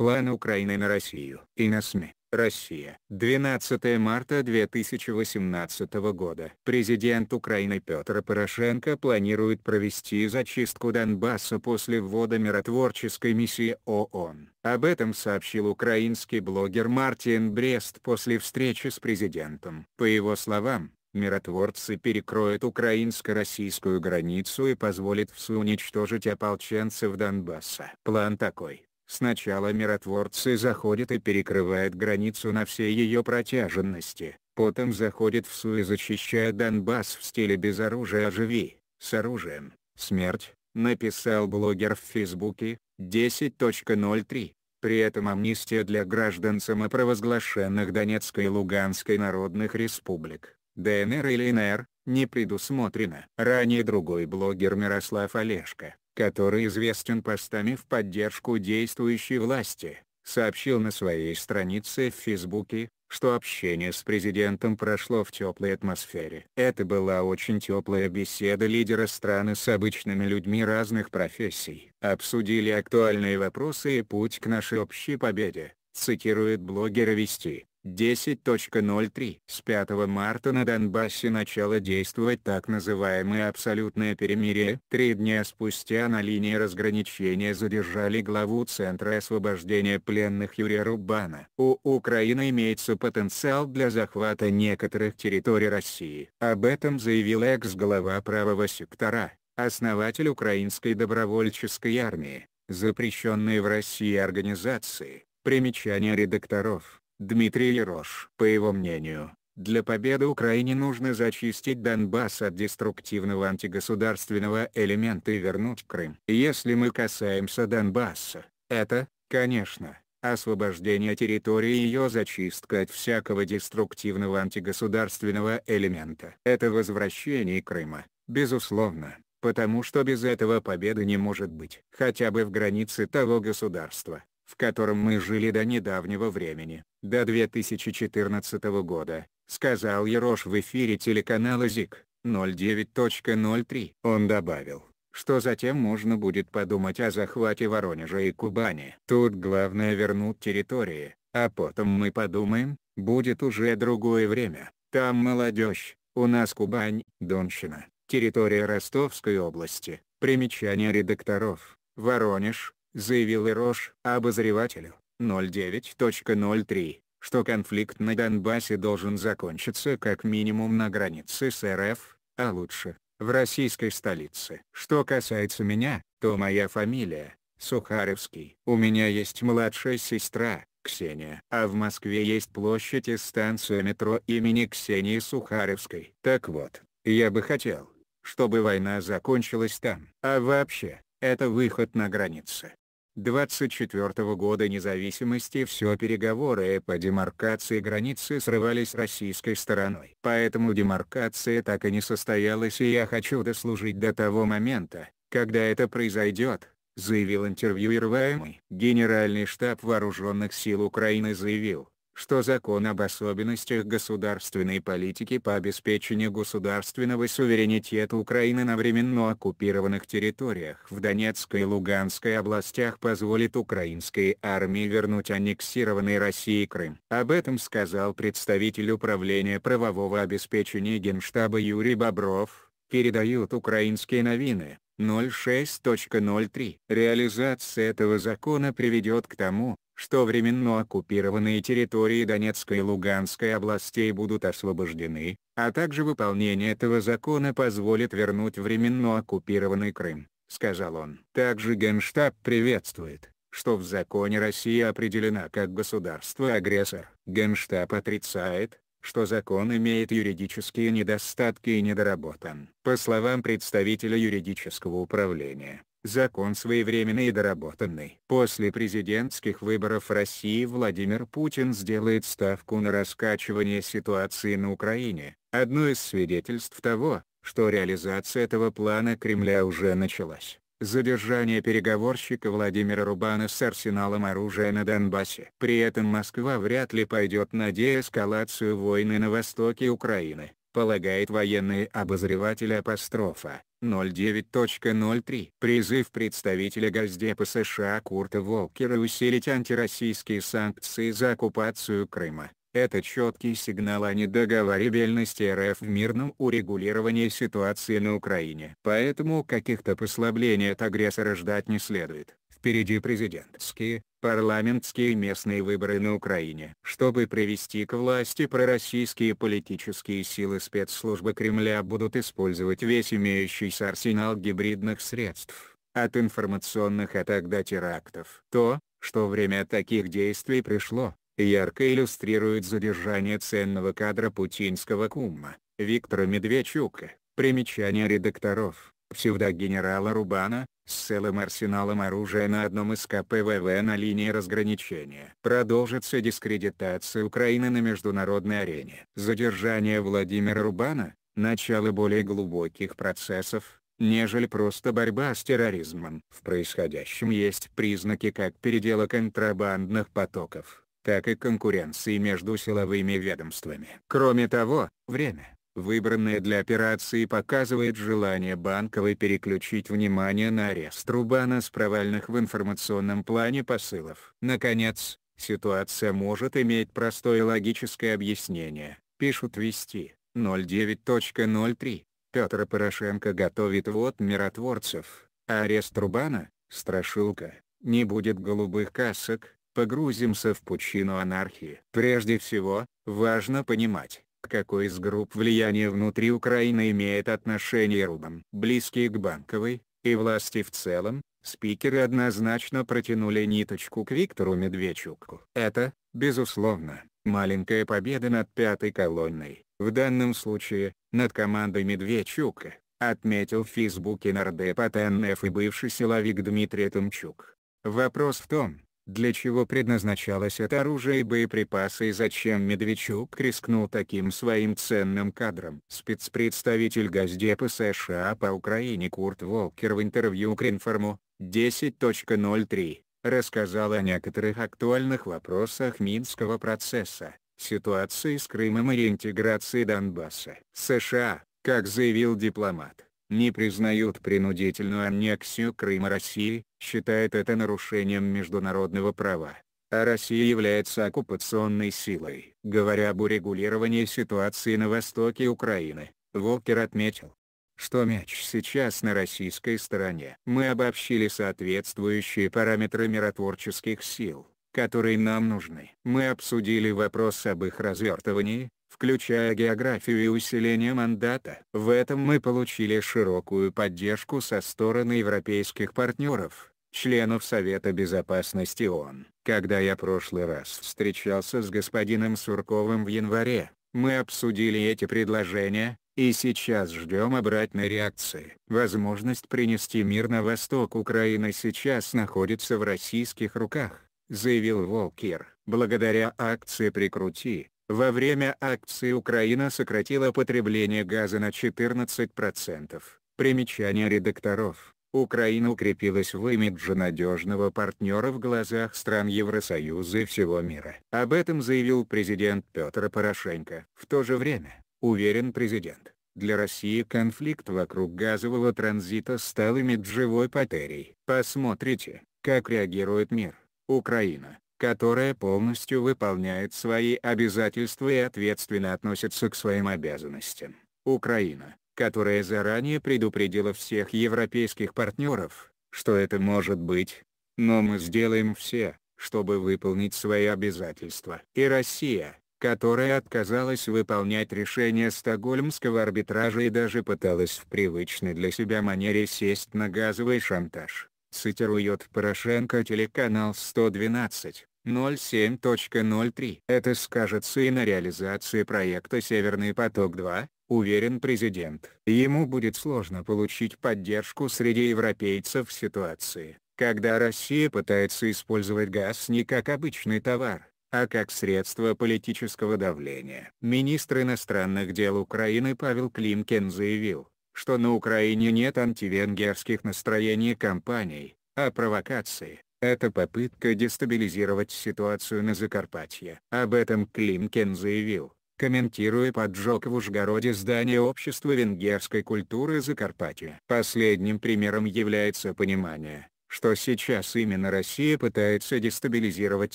План Украины на Россию. И на СМИ. Россия. 12 марта 2018 года. Президент Украины Петр Порошенко планирует провести зачистку Донбасса после ввода миротворческой миссии ООН. Об этом сообщил украинский блогер Мартин Брест после встречи с президентом. По его словам, миротворцы перекроют украинско-российскую границу и позволят всу уничтожить ополченцев Донбасса. План такой Сначала миротворцы заходят и перекрывают границу на всей ее протяженности, потом заходят в Су и защищают Донбасс в стиле без оружия «Живи, с оружием, смерть», написал блогер в Фейсбуке, 10.03. При этом амнистия для граждан самопровозглашенных Донецкой и Луганской народных республик, ДНР или НР, не предусмотрена. Ранее другой блогер Мирослав Олешко, который известен постами в поддержку действующей власти, сообщил на своей странице в Фейсбуке, что общение с президентом прошло в теплой атмосфере. Это была очень теплая беседа лидера страны с обычными людьми разных профессий. Обсудили актуальные вопросы и путь к нашей общей победе, цитирует блогера Вести. 10.03 С 5 марта на Донбассе начало действовать так называемое «абсолютное перемирие». Три дня спустя на линии разграничения задержали главу Центра освобождения пленных Юрия Рубана. У Украины имеется потенциал для захвата некоторых территорий России. Об этом заявил экс-глава правого сектора, основатель Украинской добровольческой армии, запрещенные в России организации. Примечание редакторов Дмитрий Ерош. По его мнению, для победы Украине нужно зачистить Донбасс от деструктивного антигосударственного элемента и вернуть Крым. Если мы касаемся Донбасса, это, конечно, освобождение территории и ее зачистка от всякого деструктивного антигосударственного элемента. Это возвращение Крыма, безусловно, потому что без этого победы не может быть. Хотя бы в границе того государства, в котором мы жили до недавнего времени, до 2014 года, сказал Ерош в эфире телеканала ЗИК 09.03. Он добавил, что затем можно будет подумать о захвате Воронежа и Кубани. Тут главное вернуть территории, а потом мы подумаем, будет уже другое время. Там молодежь, у нас Кубань, Донщина, территория Ростовской области. Примечание редакторов. Воронеж, заявил Ирош обозревателю 09.03, что конфликт на Донбассе должен закончиться как минимум на границе с РФ, а лучше, в российской столице. Что касается меня, то моя фамилия – Сухаревский. У меня есть младшая сестра, Ксения. А в Москве есть площадь и станция метро имени Ксении Сухаревской. Так вот, я бы хотел, чтобы война закончилась там. А вообще, это выход на границы. 24 года независимости все переговоры по демаркации границы срывались российской стороной. Поэтому демаркация так и не состоялась и я хочу дослужить до того момента, когда это произойдет, заявил интервьюируемый. Генеральный штаб Вооруженных сил Украины заявил, что закон об особенностях государственной политики по обеспечению государственного суверенитета Украины на временно оккупированных территориях в Донецкой и Луганской областях позволит украинской армии вернуть аннексированный Россией Крым. Об этом сказал представитель Управления правового обеспечения Генштаба Юрий Бобров, передают украинские новины. 06.03. Реализация этого закона приведет к тому, что временно оккупированные территории Донецкой и Луганской областей будут освобождены, а также выполнение этого закона позволит вернуть временно оккупированный Крым, сказал он. Также Генштаб приветствует, что в законе Россия определена как государство-агрессор. Генштаб отрицает, что закон имеет юридические недостатки и недоработан. По словам представителя юридического управления, Закон своевременный и доработанный. После президентских выборов России Владимир Путин сделает ставку на раскачивание ситуации на Украине, одно из свидетельств того, что реализация этого плана Кремля уже началась. Задержание переговорщика Владимира Рубана с арсеналом оружия на Донбассе. При этом Москва вряд ли пойдет на деэскалацию войны на востоке Украины полагает военный обозреватель апострофа, 09.03. Призыв представителя Госдепа США Курта Волкера усилить антироссийские санкции за оккупацию Крыма. Это четкий сигнал о недоговорибельности РФ в мирном урегулировании ситуации на Украине. Поэтому каких-то послаблений от агрессора ждать не следует. Впереди президентские, парламентские и местные выборы на Украине. Чтобы привести к власти пророссийские политические силы спецслужбы Кремля будут использовать весь имеющийся арсенал гибридных средств, от информационных атак до терактов. То, что время таких действий пришло, ярко иллюстрирует задержание ценного кадра путинского кума, Виктора Медведчука. Примечание редакторов, псевдогенерала Рубана, с целым арсеналом оружия на одном из КПВВ на линии разграничения. Продолжится дискредитация Украины на международной арене. Задержание Владимира Рубана – начало более глубоких процессов, нежели просто борьба с терроризмом. В происходящем есть признаки как передела контрабандных потоков, так и конкуренции между силовыми ведомствами. Кроме того, время, выбранное для операции показывает желание Банковой переключить внимание на арест Рубана с провальных в информационном плане посылов. Наконец, ситуация может иметь простое логическое объяснение, пишут вести 09.03. Петр Порошенко готовит вот миротворцев, а арест Рубана, страшилка, не будет голубых касок, погрузимся в пучину анархии. Прежде всего, важно понимать, к какой из групп влияния внутри Украины имеет отношение Рубан? Близкие к банковой, и власти в целом, спикеры однозначно протянули ниточку к Виктору Медведчуку. Это, безусловно, маленькая победа над пятой колонной, в данном случае, над командой Медведчука, отметил в Фейсбуке нардеп от НФ и бывший силовик Дмитрий Тумчук. Вопрос в том, для чего предназначалось это оружие и боеприпасы и зачем Медведчук рискнул таким своим ценным кадром. Спецпредставитель Газдепа США по Украине Курт Волкер в интервью Кринформу 10.03 рассказал о некоторых актуальных вопросах Минского процесса, ситуации с Крымом и реинтеграции Донбасса. США, как заявил дипломат, не признают принудительную аннексию Крыма России, считает это нарушением международного права. А Россия является оккупационной силой. Говоря об урегулировании ситуации на востоке Украины, Волкер отметил, что мяч сейчас на российской стороне. Мы обобщили соответствующие параметры миротворческих сил, которые нам нужны. Мы обсудили вопрос об их развертывании, включая географию и усиление мандата. В этом мы получили широкую поддержку со стороны европейских партнеров, членов Совета Безопасности ООН. Когда я прошлый раз встречался с господином Сурковым в январе, мы обсудили эти предложения, и сейчас ждем обратной реакции. Возможность принести мир на восток Украины сейчас находится в российских руках, заявил Волкер. Благодаря акции «Прикрути», во время акции Украина сократила потребление газа на 14%. Примечание редакторов. Украина укрепилась в имидже надежного партнера в глазах стран Евросоюза и всего мира. Об этом заявил президент Петр Порошенко. В то же время, уверен президент, для России конфликт вокруг газового транзита стал имиджевой потерей. Посмотрите, как реагирует мир. Украина, которая полностью выполняет свои обязательства и ответственно относится к своим обязанностям. Украина, которая заранее предупредила всех европейских партнеров, что это может быть, но мы сделаем все, чтобы выполнить свои обязательства. И Россия, которая отказалась выполнять решение стокгольмского арбитража и даже пыталась в привычной для себя манере сесть на газовый шантаж, цитирует Порошенко телеканал 112. 07.03. Это скажется и на реализации проекта «Северный поток-2», уверен президент. Ему будет сложно получить поддержку среди европейцев в ситуации, когда Россия пытается использовать газ не как обычный товар, а как средство политического давления. Министр иностранных дел Украины Павел Климкин заявил, что на Украине нет антивенгерских настроений кампаний, а провокации, это попытка дестабилизировать ситуацию на Закарпатье. Об этом Климкин заявил, комментируя поджог в Ужгороде здания Общества венгерской культуры Закарпатья. Последним примером является понимание, что сейчас именно Россия пытается дестабилизировать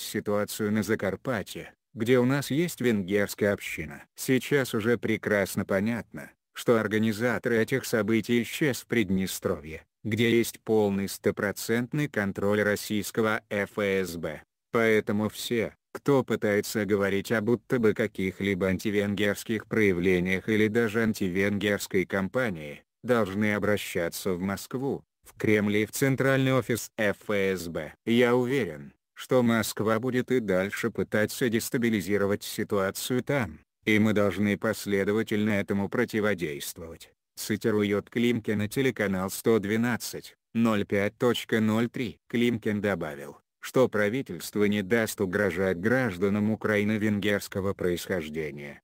ситуацию на Закарпатье, где у нас есть венгерская община. Сейчас уже прекрасно понятно, что организаторы этих событий исчез в Приднестровье, где есть полный стопроцентный контроль российского ФСБ. Поэтому все, кто пытается говорить о будто бы каких-либо антивенгерских проявлениях или даже антивенгерской кампании, должны обращаться в Москву, в Кремль и в центральный офис ФСБ. Я уверен, что Москва будет и дальше пытаться дестабилизировать ситуацию там, и мы должны последовательно этому противодействовать. Цитирует Климкин на телеканал 112.05.03 Климкин добавил, что правительство не даст угрожать гражданам Украины венгерского происхождения,